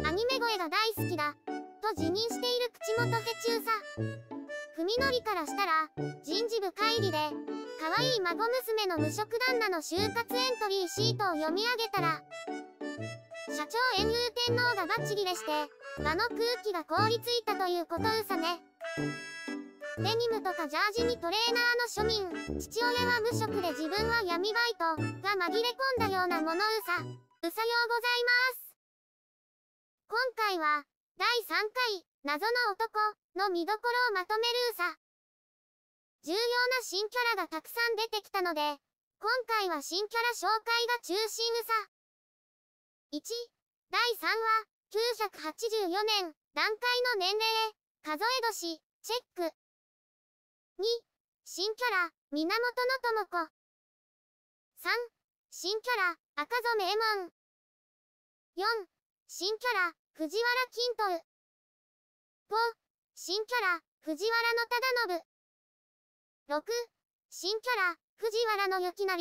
アニメ声が大好きだ、と辞任している口元フェチューサ。文則からしたら、人事部会議で、可愛い孫娘の無職旦那の就活エントリーシートを読み上げたら、社長炎遊天皇がバチギレして、場の空気が凍りついたということうさね。デニムとかジャージにトレーナーの庶民、父親は無職で自分は闇バイトが紛れ込んだようなものうさ、うさようございます。今回は、第3回、謎の男の見どころをまとめるうさ。重要な新キャラがたくさん出てきたので、今回は新キャラ紹介が中心うさ。1、第3話、984年、段階の年齢、数え年、チェック。2、新キャラ、源智子。3、新キャラ、赤染衛門。4、新キャラ、藤原金斗。5、新キャラ、藤原の忠信。6、新キャラ、藤原の雪成。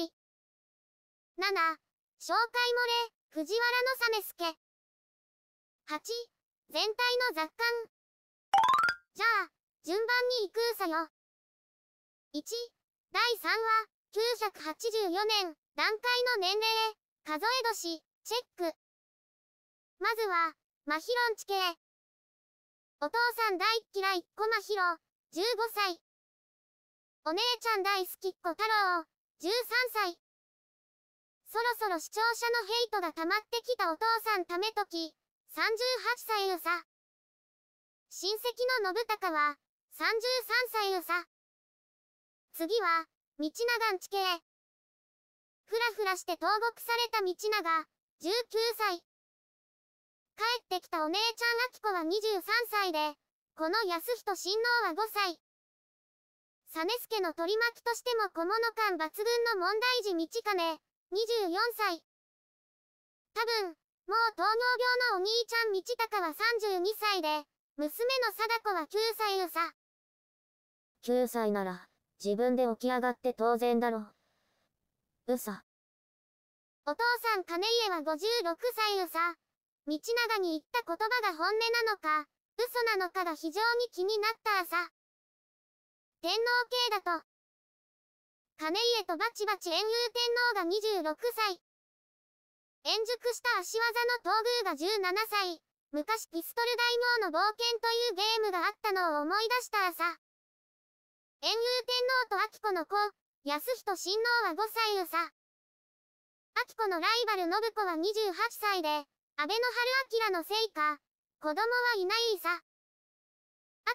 7、紹介漏れ、藤原の実助。8、全体の雑感。じゃあ、順番に行くうさよ。1、第3話、984年、段階の年齢、数え年、チェック。まずは、マヒロンチ形。お父さん大嫌い、コマヒロ、15歳。お姉ちゃん大好きっ子太郎、13歳。そろそろ視聴者のヘイトが溜まってきたお父さんためとき、38歳うさ。親戚の信孝は、33歳うさ。次は、道長んち系。ふらふらして投獄された道長、19歳。帰ってきたお姉ちゃんあき子は23歳で、この安人親王は5歳。実助の取り巻きとしても小物感抜群の問題児道金、24歳。多分、もう糖尿病のお兄ちゃん道高は32歳で、娘の貞子は9歳うさ。9歳なら、自分で起き上がって当然だろう。うさ。お父さん金家は56歳うさ。道長に言った言葉が本音なのか、嘘なのかが非常に気になった朝。天皇系だと、金家とバチバチ遠遊天皇が26歳。円熟した足技の東宮が17歳。昔ピストル大名の冒険というゲームがあったのを思い出した朝。遠遊天皇と明子の子、安人親王は5歳うさ。明子のライバル信子は28歳で、安倍の春明のせいか、子供はいないさ。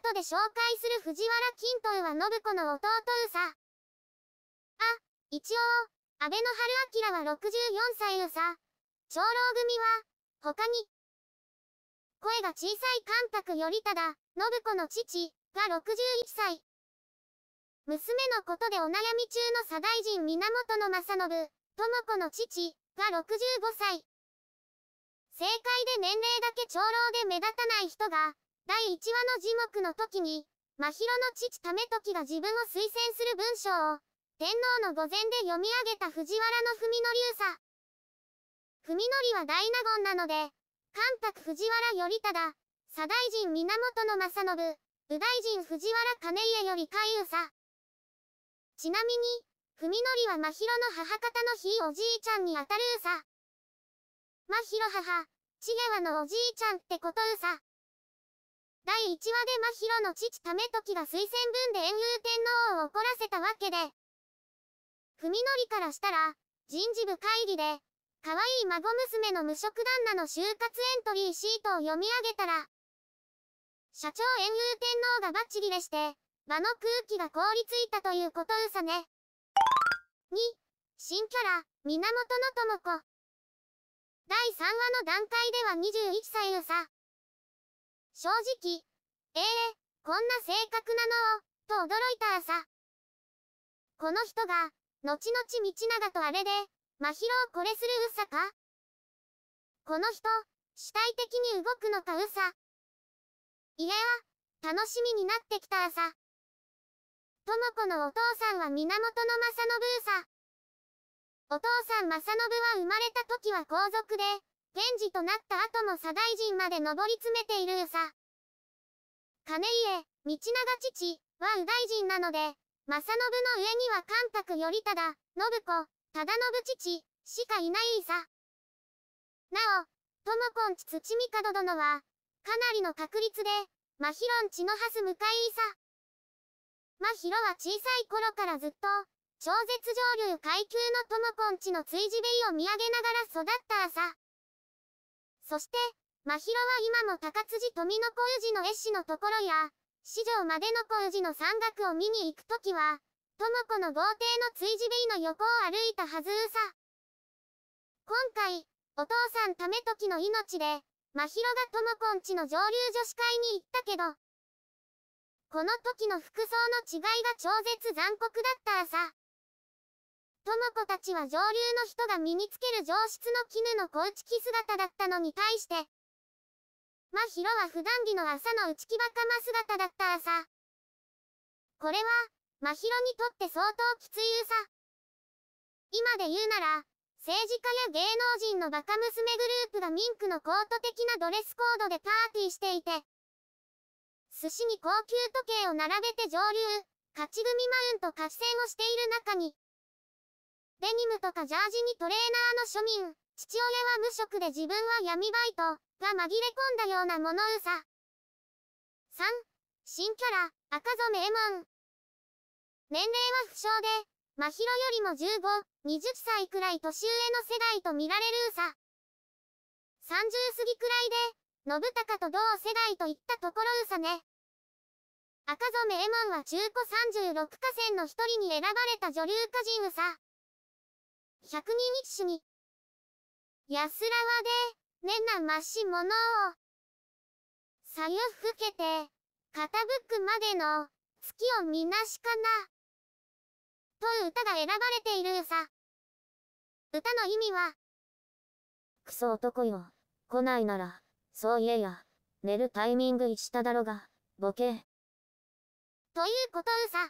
後で紹介する藤原金刀は信子の弟うさ。あ、一応、安倍の春明は64歳うさ。長老組は、他に。声が小さい関白頼忠、信子の父、が61歳。娘のことでお悩み中の左大臣源正信、智子の父、が65歳。正解で年齢だけ長老で目立たない人が、第1話の字幕の時に、真宙の父為時が自分を推薦する文章を、天皇の御前で読み上げた藤原の文則流さ。文則は大納言なので、関白藤原頼忠、左大臣源正信、右大臣藤原兼家より海宇さ。ちなみに、文則は真宙の母方のひいおじいちゃんにあたる宇佐。ひろ母、ちげわのおじいちゃんってことうさ。第1話でひろの父ときが推薦文で炎遊天皇を怒らせたわけで。文則からしたら、人事部会議で、可愛い孫娘の無職旦那の就活エントリーシートを読み上げたら、社長炎遊天皇がバッチリレして、場の空気が凍りついたということうさね。2、新キャラ、源の智子。第3話の段階では21歳のさ。正直、ええー、こんな性格なのを、と驚いたさ。この人が、後々道長とあれで、真宙をこれするうさかこの人、主体的に動くのかうさ。いや、楽しみになってきたさ。ともこのお父さんは源正信うさ。お父さん正信は生まれた時は皇族で、源氏となった後も左大臣まで上り詰めているよさ。金家、道長父、は右大臣なので、正信の上には関白頼忠、信子、忠信父、しかいないさ。なお、ともこんち土神門殿は、かなりの確率で、まひろんちのはす向かいいさ。まひろは小さい頃からずっと、超絶上流階級のトモこンチの追事べいを見上げながら育った朝。そして、真宙は今も高辻富の小寺の絵師のところや、市場までの小寺の山岳を見に行くときは、トモコの豪邸の追事べいの横を歩いたはずうさ。今回、お父さんためときの命で、真宙がトモコンチの上流女子会に行ったけど、この時の服装の違いが超絶残酷だった朝。トモ子たちは上流の人が身につける上質の絹の小打ち着姿だったのに対して、まひろは普段着の朝の打ち着カか姿だった朝。これは、まひろにとって相当きついさ。今で言うなら、政治家や芸能人のバカ娘グループがミンクのコート的なドレスコードでパーティーしていて、寿司に高級時計を並べて上流、勝ち組マウント合戦をしている中に、デニムとかジャージにトレーナーの庶民、父親は無職で自分は闇バイト、が紛れ込んだようなのうさ。3、新キャラ、赤染エモン。年齢は不詳で、真宙よりも15、20歳くらい年上の世代と見られるうさ。30過ぎくらいで、信孝と同世代といったところうさね。赤染エモンは中古36河川の一人に選ばれた女流歌人うさ。百人一首に。安らわで、ねなましものを。さよふけて、傾くまでの、月をみなしかな。と歌が選ばれているさ。歌の意味は、クソ男よ、来ないなら、そう言えや、寝るタイミング一しただろが、ボケ。ということうさ。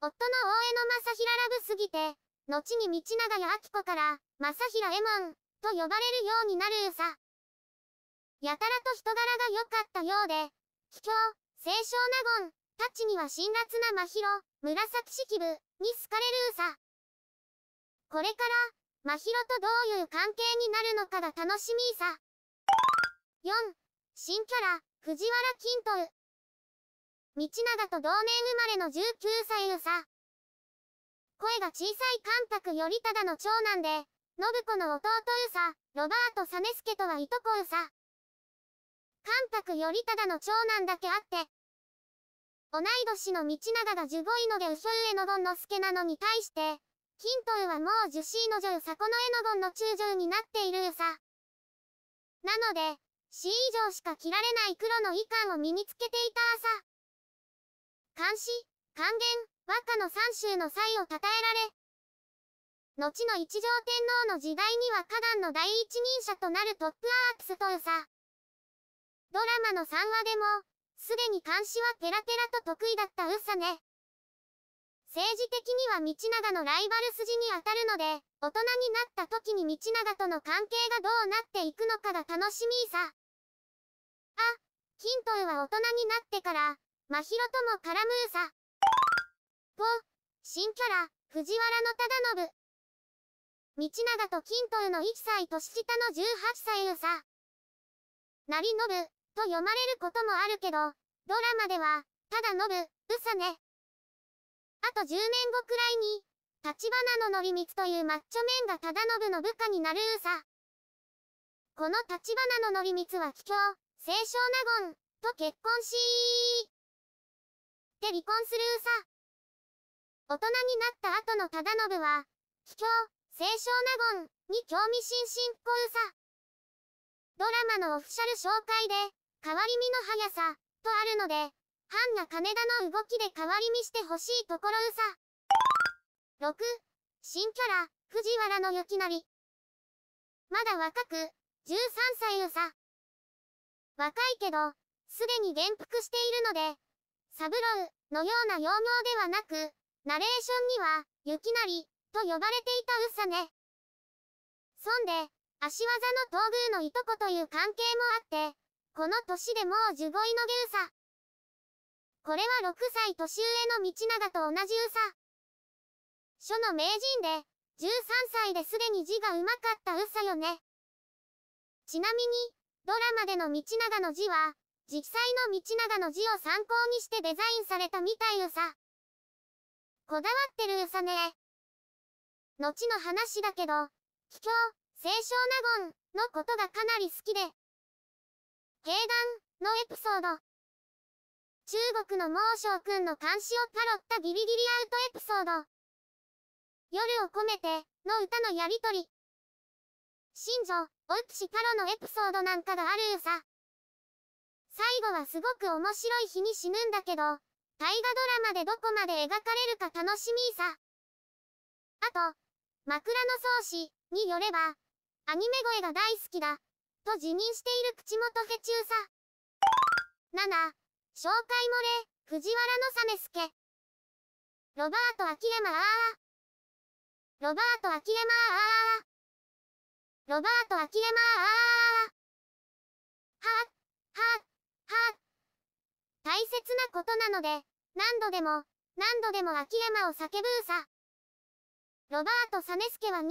夫の大江の正平ラブすぎて、後に道長や明子から、正平エモン、と呼ばれるようになるうさ。やたらと人柄が良かったようで、卑怯、清少納言、たちには辛辣な真宙、紫式部、に好かれるうさ。これから、真宙とどういう関係になるのかが楽しみさ。4、新キャラ、藤原金斗。道長と同年生まれの19歳うさ。声が小さい関白よりただの長男で、信子の弟うさ、ロバートサネスケとはいとこうさ。関白よりただの長男だけあって、同い年の道長が十五位ので嘘ゆえのんのすけなのに対して、金とうはもう樹位の女優さこの絵のんの中女になっているうさ。なので、C 以上しか着られない黒の衣冠を身につけていた朝。監視、還元、和歌の三州の才を称えられ、後の一条天皇の時代には花壇の第一人者となるトップアークスとうさ。ドラマの3話でも、すでに監視はペラペラと得意だったうさね。政治的には道長のライバル筋に当たるので、大人になった時に道長との関係がどうなっていくのかが楽しみさ。あ、金とうは大人になってから、真宙とも絡むうさ。と、新キャラ、藤原の忠信。道長と金刀の1歳年下の18歳うさ。なりのぶ、と読まれることもあるけど、ドラマでは、ただのぶ、うさね。あと10年後くらいに、立花のり光というマッチョ面が忠信の部下になるうさ。この立花のり光は桔梗、清少納言、と結婚しー。って離婚するうさ。大人になった後の忠信は、秘境、清少納言に興味津々こうさ。ドラマのオフィシャル紹介で、変わり身の速さ、とあるので、藩が金田の動きで変わり身してほしいところうさ。6、新キャラ、藤原の雪なり。まだ若く、13歳うさ。若いけど、すでに元服しているので、サブロウのような幼名ではなく、ナレーションには、雪なり、と呼ばれていたウサね。そんで、足技の東宮のいとこという関係もあって、この年でもう十五位のげうさ。これは6歳年上の道長と同じうさ。書の名人で、13歳ですでに字が上手かったうさよね。ちなみに、ドラマでの道長の字は、実際の道長の字を参考にしてデザインされたみたいうさ。こだわってるうさね。後の話だけど、秘境、清少納言のことがかなり好きで、芸談のエピソード。中国の猛将君の監視をパロったギリギリアウトエピソード。夜を込めての歌のやりとり。新女、オプシカロのエピソードなんかがあるうさ。最後はすごく面白い日に死ぬんだけど、大河ドラマでどこまで描かれるか楽しみさ。あと、枕草子によれば、アニメ声が大好きだ、と自認している口元フェ中さ。7、紹介漏れ、藤原のサスケ。ロバート秋山ああ。ロバート秋山ああ。ロバート秋山ああ。は、は、は、大切なことなので、何度でも、何度でも秋山を叫ぶうさ。ロバート・サネスケは28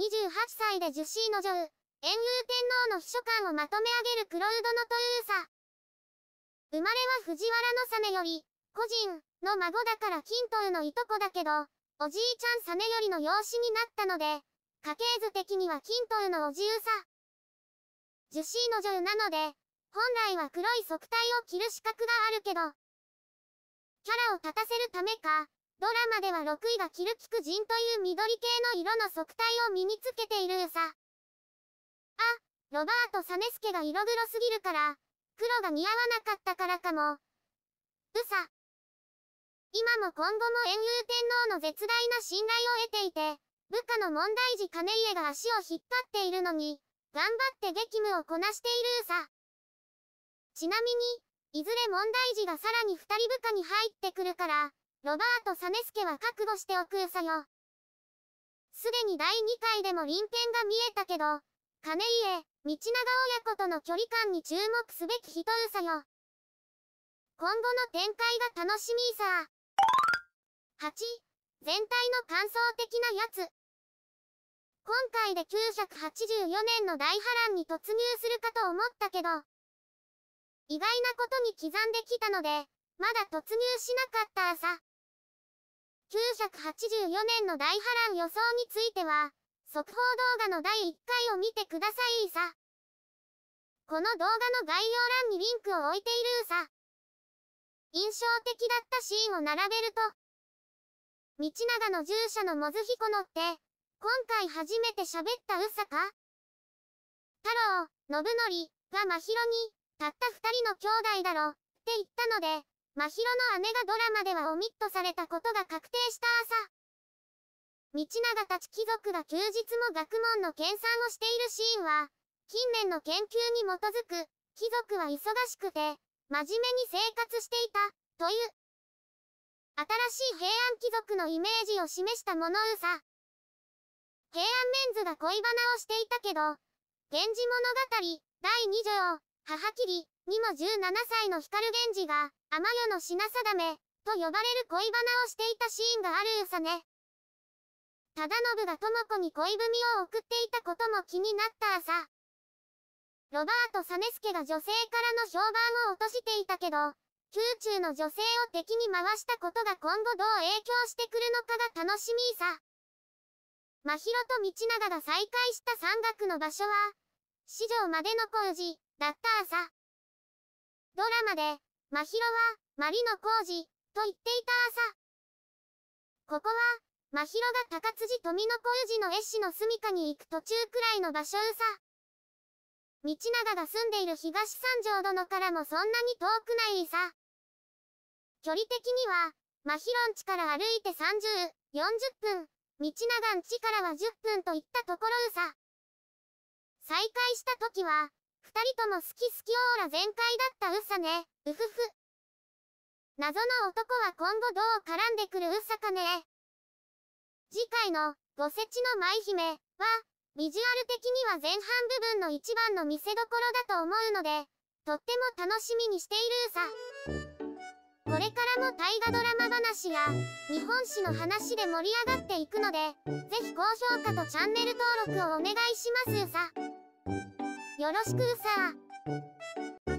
歳でジュシーの女優、炎遊天皇の秘書官をまとめ上げるクロウドのトゥーさ。生まれは藤原のサネより、個人の孫だから金トウのいとこだけど、おじいちゃんサネよりの養子になったので、家系図的には金トウのおじうさ。樹脂の女優なので、本来は黒い側体を着る資格があるけど、キャラを立たせるためか、ドラマでは6位がキルキク人という緑系の色の側体を身につけているうさ。あ、ロバート・サネスケが色黒すぎるから、黒が似合わなかったからかも。うさ。今も今後も遠遊天皇の絶大な信頼を得ていて、部下の問題児金家が足を引っ張っているのに、頑張って激務をこなしているうさ。ちなみに、いずれ問題児がさらに二人部下に入ってくるから、ロバート・サネスケは覚悟しておくうさよ。すでに第2回でも臨見が見えたけど、金家、道長親子との距離感に注目すべき人うさよ。今後の展開が楽しみさ。8、全体の感想的なやつ。今回で984年の大波乱に突入するかと思ったけど、意外なことに刻んできたので、まだ突入しなかった朝。984年の大波乱予想については、速報動画の第1回を見てくださいさ。この動画の概要欄にリンクを置いているさ。印象的だったシーンを並べると、道長の従者のモズヒコノって、今回初めて喋ったうさか太郎、信則が真宙に、たった二人の兄弟だろ、って言ったので、真宙の姉がドラマではオミットされたことが確定した朝。道長たち貴族が休日も学問の研鑽をしているシーンは、近年の研究に基づく、貴族は忙しくて、真面目に生活していた、という。新しい平安貴族のイメージを示したものうさ。平安メンズが恋バナをしていたけど、源氏物語、第2条。母霧にも17歳の光源氏が、天夜の品定め、と呼ばれる恋バナをしていたシーンがあるよさね。忠信が智子に恋文を送っていたことも気になった朝。ロバート・サネスケが女性からの評判を落としていたけど、宮中の女性を敵に回したことが今後どう影響してくるのかが楽しみさ。真宙と道長が再会した山岳の場所は、市場までの工事、だった朝。ドラマで、真宙は、マリの工事、と言っていた朝。ここは、真宙が高辻富の小路の絵師の住処に行く途中くらいの場所うさ。道長が住んでいる東三条殿からもそんなに遠くないさ。距離的には、まひろんちから歩いて30、40分、道長んちからは10分といったところうさ。再会した時は、二人とも好き好きオーラ全開だったウサね、うふふ。謎の男は今後どう絡んでくるウサかね。次回の、ごせちの舞姫は、ビジュアル的には前半部分の一番の見せどころだと思うので、とっても楽しみにしているウサ。これからも大河ドラマ話や日本史の話で盛り上がっていくので、ぜひ高評価とチャンネル登録をお願いしますうさ。よろしくうさ